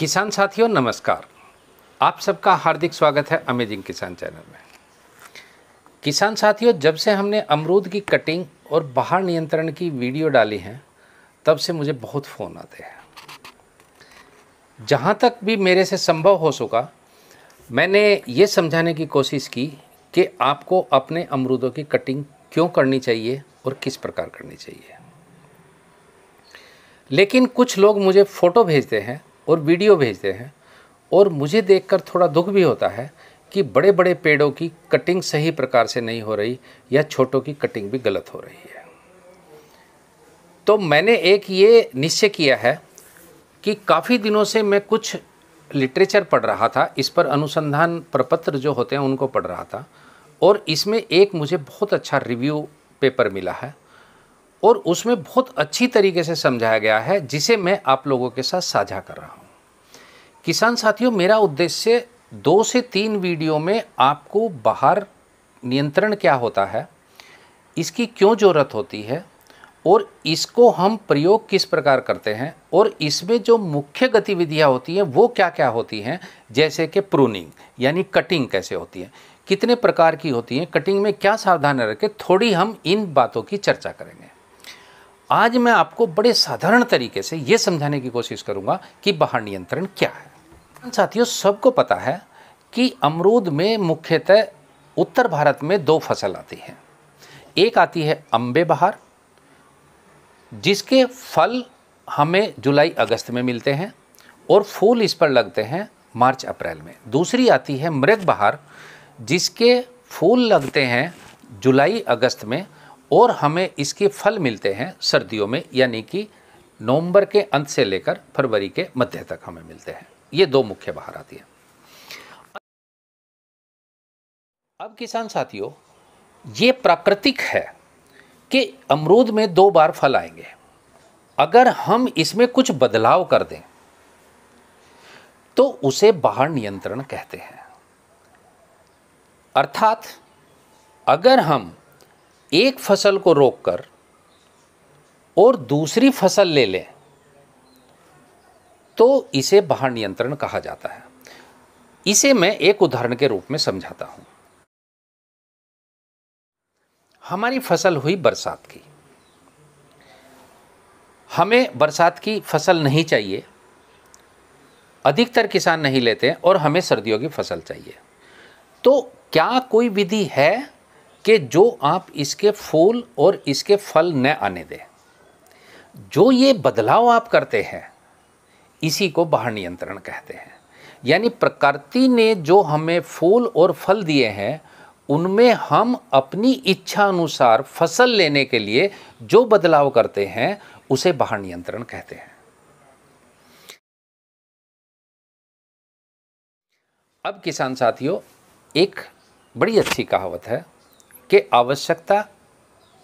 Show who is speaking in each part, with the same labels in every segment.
Speaker 1: किसान साथियों नमस्कार आप सबका हार्दिक स्वागत है अमेजिंग किसान चैनल में किसान साथियों जब से हमने अमरूद की कटिंग और बाहर नियंत्रण की वीडियो डाली है तब से मुझे बहुत फ़ोन आते हैं जहाँ तक भी मेरे से संभव हो सका मैंने ये समझाने की कोशिश की कि आपको अपने अमरूदों की कटिंग क्यों करनी चाहिए और किस प्रकार करनी चाहिए लेकिन कुछ लोग मुझे फ़ोटो भेजते हैं और वीडियो भेजते हैं और मुझे देखकर थोड़ा दुख भी होता है कि बड़े बड़े पेड़ों की कटिंग सही प्रकार से नहीं हो रही या छोटों की कटिंग भी गलत हो रही है तो मैंने एक ये निश्चय किया है कि काफ़ी दिनों से मैं कुछ लिटरेचर पढ़ रहा था इस पर अनुसंधान प्रपत्र जो होते हैं उनको पढ़ रहा था और इसमें एक मुझे बहुत अच्छा रिव्यू पेपर मिला है और उसमें बहुत अच्छी तरीके से समझाया गया है जिसे मैं आप लोगों के साथ साझा कर रहा हूँ किसान साथियों मेरा उद्देश्य दो से तीन वीडियो में आपको बाहर नियंत्रण क्या होता है इसकी क्यों ज़रूरत होती है और इसको हम प्रयोग किस प्रकार करते हैं और इसमें जो मुख्य गतिविधियाँ होती हैं वो क्या क्या होती हैं जैसे कि प्रूनिंग यानी कटिंग कैसे होती है कितने प्रकार की होती हैं कटिंग में क्या सावधान रखें थोड़ी हम इन बातों की चर्चा करेंगे आज मैं आपको बड़े साधारण तरीके से ये समझाने की कोशिश करूँगा कि बाहर नियंत्रण क्या है साथियों सबको पता है कि अमरूद में मुख्यतः उत्तर भारत में दो फसल आती है एक आती है अम्बे बहार जिसके फल हमें जुलाई अगस्त में मिलते हैं और फूल इस पर लगते हैं मार्च अप्रैल में दूसरी आती है मृग बहार जिसके फूल लगते हैं जुलाई अगस्त में और हमें इसके फल मिलते हैं सर्दियों में यानी कि नवंबर के अंत से लेकर फरवरी के मध्य तक हमें मिलते हैं ये दो मुख्य बाहर आती है अब किसान साथियों ये प्राकृतिक है कि अमरूद में दो बार फल आएंगे अगर हम इसमें कुछ बदलाव कर दें तो उसे बाहर नियंत्रण कहते हैं अर्थात अगर हम एक फसल को रोककर और दूसरी फसल ले लें तो इसे बाहर नियंत्रण कहा जाता है इसे मैं एक उदाहरण के रूप में समझाता हूं हमारी फसल हुई बरसात की हमें बरसात की फसल नहीं चाहिए अधिकतर किसान नहीं लेते हैं और हमें सर्दियों की फसल चाहिए तो क्या कोई विधि है कि जो आप इसके फूल और इसके फल न आने दें जो ये बदलाव आप करते हैं इसी को बाहर नियंत्रण कहते हैं यानी प्रकृति ने जो हमें फूल और फल दिए हैं उनमें हम अपनी इच्छा अनुसार फसल लेने के लिए जो बदलाव करते हैं उसे बाहर नियंत्रण कहते हैं अब किसान साथियों एक बड़ी अच्छी कहावत है कि आवश्यकता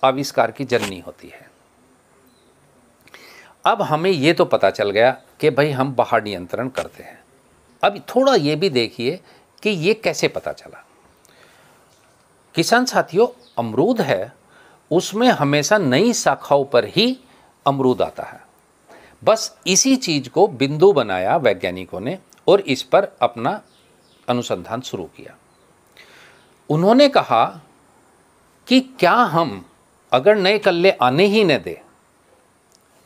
Speaker 1: आविष्कार की जननी होती है अब हमें ये तो पता चल गया कि भाई हम बाहर नियंत्रण करते हैं अब थोड़ा ये भी देखिए कि ये कैसे पता चला किसान साथियों अमरूद है उसमें हमेशा नई शाखाओं पर ही अमरूद आता है बस इसी चीज़ को बिंदु बनाया वैज्ञानिकों ने और इस पर अपना अनुसंधान शुरू किया उन्होंने कहा कि क्या हम अगर नए कल्ले आने ही न दे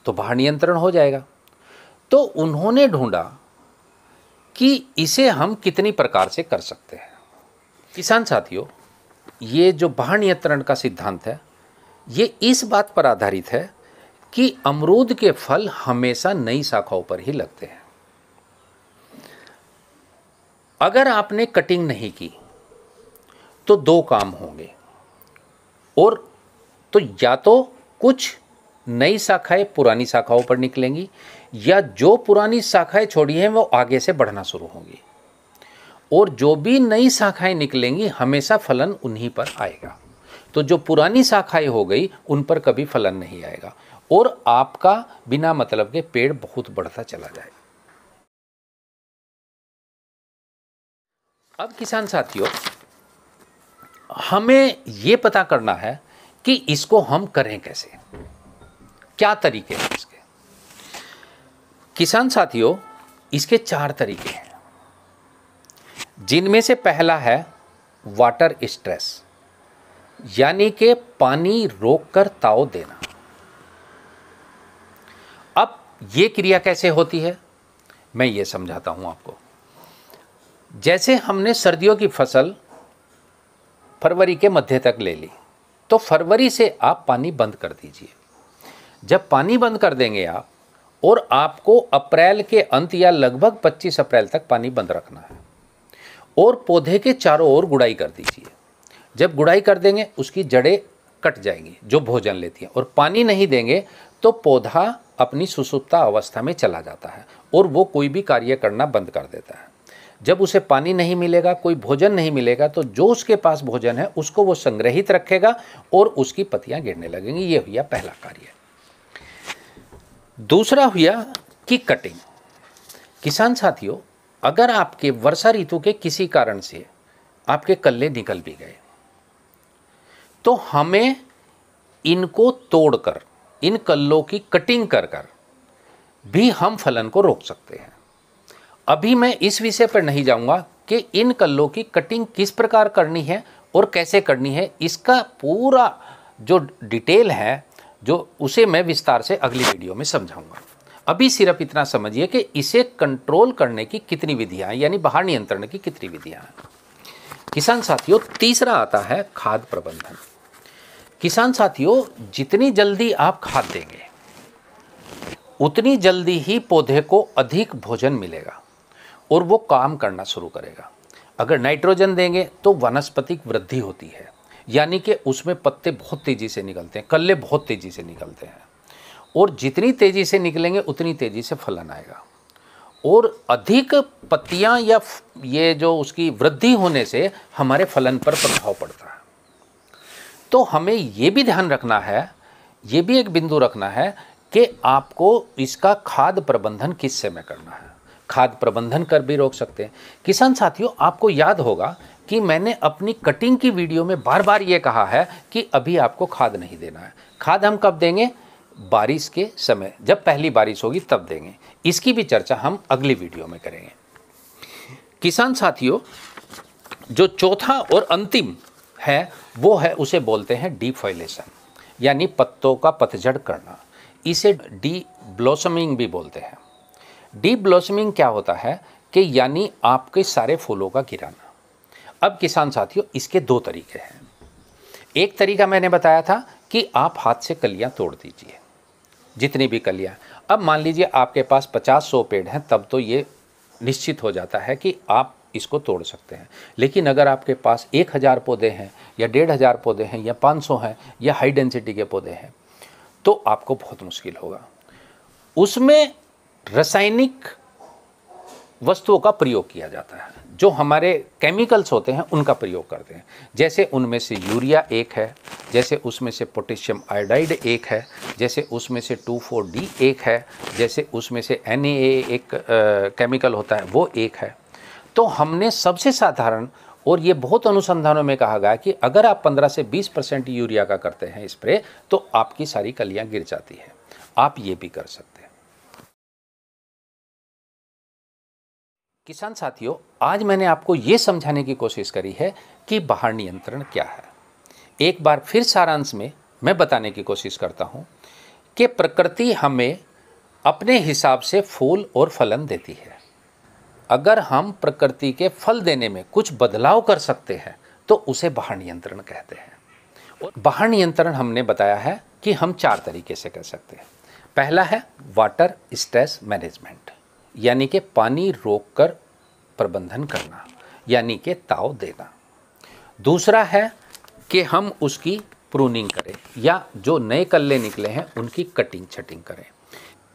Speaker 1: तो बाहर नियंत्रण हो जाएगा तो उन्होंने ढूंढा कि इसे हम कितनी प्रकार से कर सकते हैं किसान साथियों ये जो बाहर नियंत्रण का सिद्धांत है ये इस बात पर आधारित है कि अमरूद के फल हमेशा नई शाखाओं पर ही लगते हैं अगर आपने कटिंग नहीं की तो दो काम होंगे और तो या तो कुछ नई शाखाएं पुरानी शाखाओं पर निकलेंगी या जो पुरानी शाखाएं छोड़ी हैं वो आगे से बढ़ना शुरू होंगी और जो भी नई शाखाएं निकलेंगी हमेशा फलन उन्हीं पर आएगा तो जो पुरानी शाखाएं हो गई उन पर कभी फलन नहीं आएगा और आपका बिना मतलब के पेड़ बहुत बढ़ता चला जाएगा अब किसान साथियों हमें ये पता करना है कि इसको हम करें कैसे क्या तरीके हैं इसके किसान साथियों इसके चार तरीके हैं जिनमें से पहला है वाटर स्ट्रेस यानी कि पानी रोक कर ताव देना अब ये क्रिया कैसे होती है मैं ये समझाता हूं आपको जैसे हमने सर्दियों की फसल फरवरी के मध्य तक ले ली तो फरवरी से आप पानी बंद कर दीजिए जब पानी बंद कर देंगे आप और आपको अप्रैल के अंत या लगभग 25 अप्रैल तक पानी बंद रखना है और पौधे के चारों ओर गुड़ाई कर दीजिए जब गुड़ाई कर देंगे उसकी जड़ें कट जाएंगी जो भोजन लेती हैं और पानी नहीं देंगे तो पौधा अपनी सुसुप्ता अवस्था में चला जाता है और वो कोई भी कार्य करना बंद कर देता है जब उसे पानी नहीं मिलेगा कोई भोजन नहीं मिलेगा तो जो उसके पास भोजन है उसको वो संग्रहित रखेगा और उसकी पत्तियां गिरने लगेंगी ये हुआ पहला कार्य दूसरा हुआ कि कटिंग किसान साथियों अगर आपके वर्षा ऋतु के किसी कारण से आपके कल्ले निकल भी गए तो हमें इनको तोड़कर इन कल्लों की कटिंग कर कर भी हम फलन को रोक सकते हैं अभी मैं इस विषय पर नहीं जाऊंगा कि इन कल्लों की कटिंग किस प्रकार करनी है और कैसे करनी है इसका पूरा जो डिटेल है जो उसे मैं विस्तार से अगली वीडियो में समझाऊंगा अभी सिर्फ इतना समझिए कि इसे कंट्रोल करने की कितनी विधियाँ हैं यानी बाहर नियंत्रण की कितनी विधियाँ हैं किसान साथियों तीसरा आता है खाद प्रबंधन किसान साथियों जितनी जल्दी आप खाद देंगे उतनी जल्दी ही पौधे को अधिक भोजन मिलेगा और वो काम करना शुरू करेगा अगर नाइट्रोजन देंगे तो वनस्पतिक वृद्धि होती है यानी कि उसमें पत्ते बहुत तेज़ी से निकलते हैं कल्ले बहुत तेज़ी से निकलते हैं और जितनी तेज़ी से निकलेंगे उतनी तेज़ी से फलन आएगा और अधिक पत्तियां या ये जो उसकी वृद्धि होने से हमारे फलन पर प्रभाव पड़ता है तो हमें ये भी ध्यान रखना है ये भी एक बिंदु रखना है कि आपको इसका खाद प्रबंधन किस समय करना है खाद प्रबंधन कर भी रोक सकते हैं किसान साथियों आपको याद होगा कि मैंने अपनी कटिंग की वीडियो में बार बार ये कहा है कि अभी आपको खाद नहीं देना है खाद हम कब देंगे बारिश के समय जब पहली बारिश होगी तब देंगे इसकी भी चर्चा हम अगली वीडियो में करेंगे किसान साथियों जो चौथा और अंतिम है वो है उसे बोलते हैं डीफॉइलेशन यानी पत्तों का पतझड़ करना इसे डी ब्लॉसमिंग भी बोलते हैं डीप ब्लॉसमिंग क्या होता है कि यानी आपके सारे फूलों का गिराना अब किसान साथियों इसके दो तरीके हैं एक तरीका मैंने बताया था कि आप हाथ से कलियां तोड़ दीजिए जितनी भी कलियां अब मान लीजिए आपके पास पचास सौ पेड़ हैं तब तो ये निश्चित हो जाता है कि आप इसको तोड़ सकते हैं लेकिन अगर आपके पास एक हज़ार पौधे हैं या डेढ़ हज़ार पौधे हैं या पाँच सौ हैं या हाई डेंसिटी के पौधे हैं तो आपको बहुत मुश्किल होगा उसमें रासायनिक वस्तुओं का प्रयोग किया जाता है जो हमारे केमिकल्स होते हैं उनका प्रयोग करते हैं जैसे उनमें से यूरिया एक है जैसे उसमें से पोटेशियम आयोडाइड एक है जैसे उसमें से टू फोर डी एक है जैसे उसमें से एन ए एक केमिकल होता है वो एक है तो हमने सबसे साधारण और ये बहुत अनुसंधानों में कहा गया कि अगर आप 15 से 20 परसेंट यूरिया का करते हैं स्प्रे तो आपकी सारी कलियां गिर जाती है आप ये भी कर सकते किसान साथियों आज मैंने आपको ये समझाने की कोशिश करी है कि बाहर नियंत्रण क्या है एक बार फिर सारांश में मैं बताने की कोशिश करता हूँ कि प्रकृति हमें अपने हिसाब से फूल और फलन देती है अगर हम प्रकृति के फल देने में कुछ बदलाव कर सकते हैं तो उसे बाहर नियंत्रण कहते हैं और बाहर नियंत्रण हमने बताया है कि हम चार तरीके से कर सकते हैं पहला है वाटर स्ट्रेस मैनेजमेंट यानी कि पानी रोककर प्रबंधन करना यानी कि ताव देना दूसरा है कि हम उसकी प्रूनिंग करें या जो नए कल्ले निकले हैं उनकी कटिंग छटिंग करें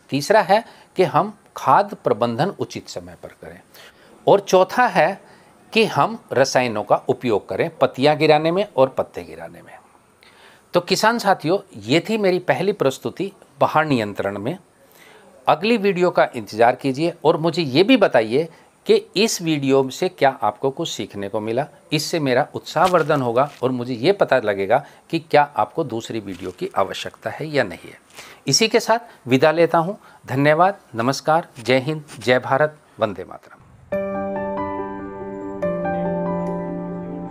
Speaker 1: तीसरा है कि हम खाद प्रबंधन उचित समय पर करें और चौथा है कि हम रसायनों का उपयोग करें पत्तियाँ गिराने में और पत्ते गिराने में तो किसान साथियों ये थी मेरी पहली प्रस्तुति बाहर नियंत्रण में अगली वीडियो का इंतज़ार कीजिए और मुझे ये भी बताइए कि इस वीडियो से क्या आपको कुछ सीखने को मिला इससे मेरा उत्साहवर्धन होगा और मुझे ये पता लगेगा कि क्या आपको दूसरी वीडियो की आवश्यकता है या नहीं है इसी के साथ विदा लेता हूँ धन्यवाद नमस्कार जय हिंद जय भारत वंदे मातरम